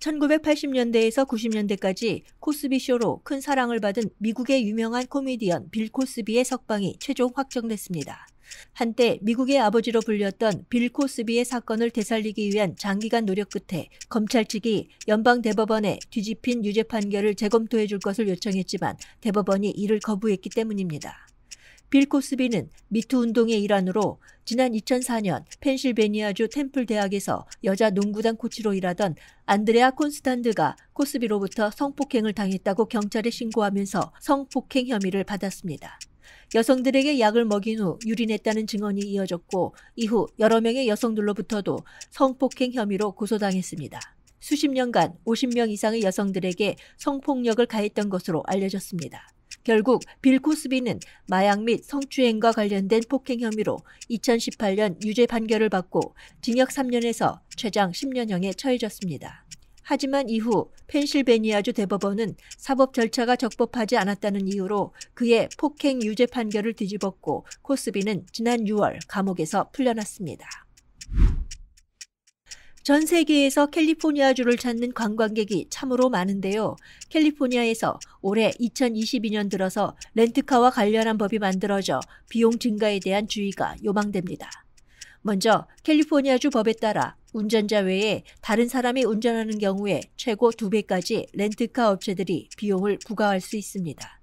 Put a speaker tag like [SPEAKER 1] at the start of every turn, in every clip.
[SPEAKER 1] 1980년대에서 90년대까지 코스비 쇼로 큰 사랑을 받은 미국의 유명한 코미디언 빌 코스비의 석방이 최종 확정됐습니다. 한때 미국의 아버지로 불렸던 빌 코스비의 사건을 되살리기 위한 장기간 노력 끝에 검찰 측이 연방 대법원에 뒤집힌 유죄 판결을 재검토해 줄 것을 요청했지만 대법원이 이를 거부했기 때문입니다. 빌 코스비는 미투 운동의 일환으로 지난 2004년 펜실베니아주 템플 대학에서 여자 농구단 코치로 일하던 안드레아 콘스탄드가 코스비로부터 성폭행을 당했다고 경찰에 신고하면서 성폭행 혐의를 받았습니다. 여성들에게 약을 먹인 후 유린했다는 증언이 이어졌고 이후 여러 명의 여성들로부터도 성폭행 혐의로 고소당했습니다. 수십 년간 50명 이상의 여성들에게 성폭력을 가했던 것으로 알려졌습니다. 결국 빌 코스비는 마약 및 성추행과 관련된 폭행 혐의로 2018년 유죄 판결을 받고 징역 3년에서 최장 10년형에 처해졌습니다. 하지만 이후 펜실베니아주 대법원은 사법 절차가 적법하지 않았다는 이유로 그의 폭행 유죄 판결을 뒤집었고 코스비는 지난 6월 감옥에서 풀려났습니다. 전 세계에서 캘리포니아주를 찾는 관광객이 참으로 많은데요. 캘리포니아에서 올해 2022년 들어서 렌트카와 관련한 법이 만들어져 비용 증가에 대한 주의가 요망됩니다. 먼저 캘리포니아주 법에 따라 운전자 외에 다른 사람이 운전하는 경우에 최고 2배까지 렌트카 업체들이 비용을 부과할 수 있습니다.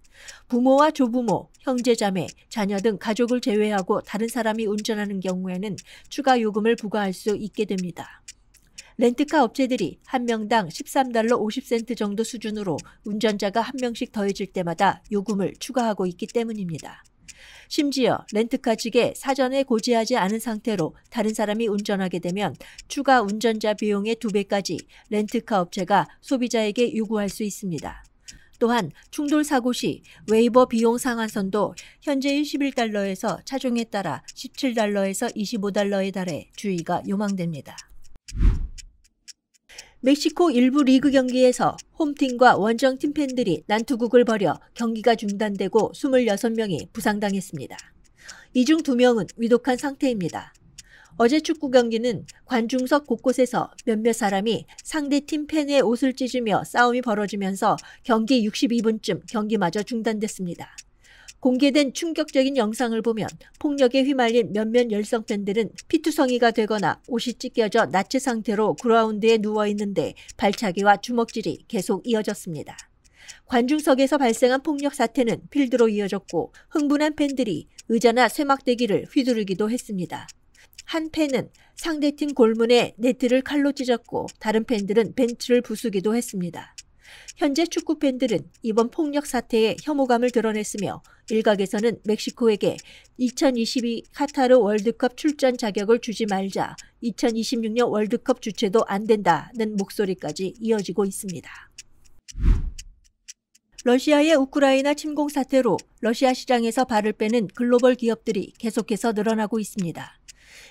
[SPEAKER 1] 부모와 조부모, 형제, 자매, 자녀 등 가족을 제외하고 다른 사람이 운전하는 경우에는 추가 요금을 부과할 수 있게 됩니다. 렌트카 업체들이 한 명당 13달러 50센트 정도 수준으로 운전자가 한 명씩 더해질 때마다 요금을 추가하고 있기 때문입니다. 심지어 렌트카 측에 사전에 고지하지 않은 상태로 다른 사람이 운전하게 되면 추가 운전자 비용의 2배까지 렌트카 업체가 소비자에게 요구할 수 있습니다. 또한 충돌 사고 시 웨이버 비용 상한선도 현재 11달러에서 차종에 따라 17달러에서 25달러에 달해 주의가 요망됩니다. 멕시코 일부 리그 경기에서 홈팀과 원정팀 팬들이 난투극을 벌여 경기가 중단되고 26명이 부상당했습니다. 이 중 2명은 위독한 상태입니다. 어제 축구 경기는 관중석 곳곳에서 몇몇 사람이 상대팀 팬의 옷을 찢으며 싸움이 벌어지면서 경기 62분쯤 경기마저 중단됐습니다. 공개된 충격적인 영상을 보면 폭력에 휘말린 몇몇 열성 팬들은 피투성이가 되거나 옷이 찢겨져 나체 상태로 그라운드에 누워 있는데 발차기와 주먹질이 계속 이어졌습니다. 관중석에서 발생한 폭력 사태는 필드로 이어졌고 흥분한 팬들이 의자나 쇠막대기를 휘두르기도 했습니다. 한 팬은 상대팀 골문에 네트를 칼로 찢었고 다른 팬들은 벤츠를 부수기도 했습니다. 현재 축구 팬들은 이번 폭력 사태에 혐오감을 드러냈으며 일각에서는 멕시코에게 2022 카타르 월드컵 출전 자격을 주지 말자 2026년 월드컵 주최도 안 된다는 목소리까지 이어지고 있습니다. 러시아의 우크라이나 침공 사태로 러시아 시장에서 발을 빼는 글로벌 기업들이 계속해서 늘어나고 있습니다.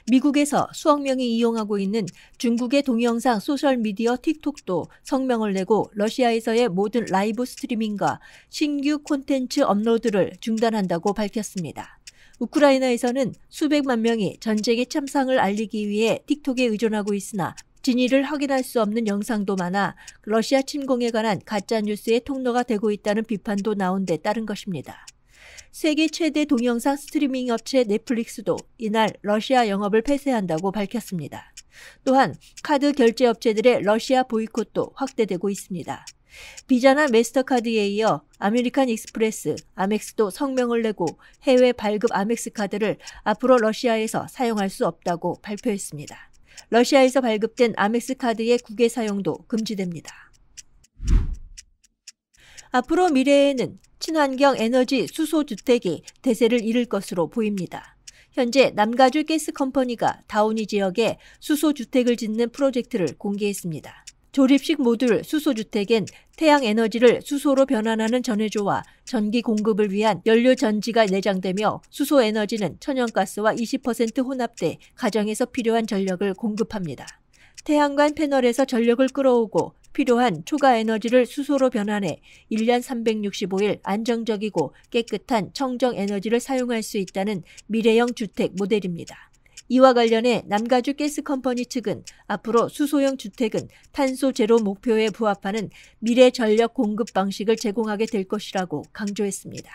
[SPEAKER 1] 미국에서 수억 명이 이용하고 있는 중국의 동영상 소셜미디어 틱톡도 성명을 내고 러시아에서의 모든 라이브 스트리밍과 신규 콘텐츠 업로드를 중단한다고 밝혔습니다. 우크라이나에서는 수백만 명이 전쟁의 참상을 알리기 위해 틱톡에 의존하고 있으나 진위를 확인할 수 없는 영상도 많아 러시아 침공에 관한 가짜 뉴스의 통로가 되고 있다는 비판도 나온 데 따른 것입니다. 세계 최대 동영상 스트리밍 업체 넷플릭스도 이날 러시아 영업을 폐쇄한다고 밝혔습니다. 또한 카드 결제 업체들의 러시아 보이콧도 확대되고 있습니다. 비자나 메스터카드에 이어 아메리칸 익스프레스, 아멕스도 성명을 내고 해외 발급 아멕스 카드를 앞으로 러시아에서 사용할 수 없다고 발표했습니다. 러시아에서 발급된 아멕스 카드의 국외 사용도 금지됩니다. 앞으로 미래에는 친환경 에너지 수소 주택이 대세를 이룰 것으로 보입니다. 현재 남가주 가스 컴퍼니가 다우니 지역에 수소 주택을 짓는 프로젝트를 공개했습니다. 조립식 모듈 수소주택엔 태양 에너지를 수소로 변환하는 전해조와 전기 공급을 위한 연료 전지가 내장되며 수소 에너지는 천연가스와 20% 혼합돼 가정에서 필요한 전력을 공급합니다. 태양광 패널에서 전력을 끌어오고 필요한 초과 에너지를 수소로 변환해 1년 365일 안정적이고 깨끗한 청정 에너지를 사용할 수 있다는 미래형 주택 모델입니다. 이와 관련해 남가주 가스컴퍼니 측은 앞으로 수소형 주택은 탄소 제로 목표에 부합하는 미래 전력 공급 방식을 제공하게 될 것이라고 강조했습니다.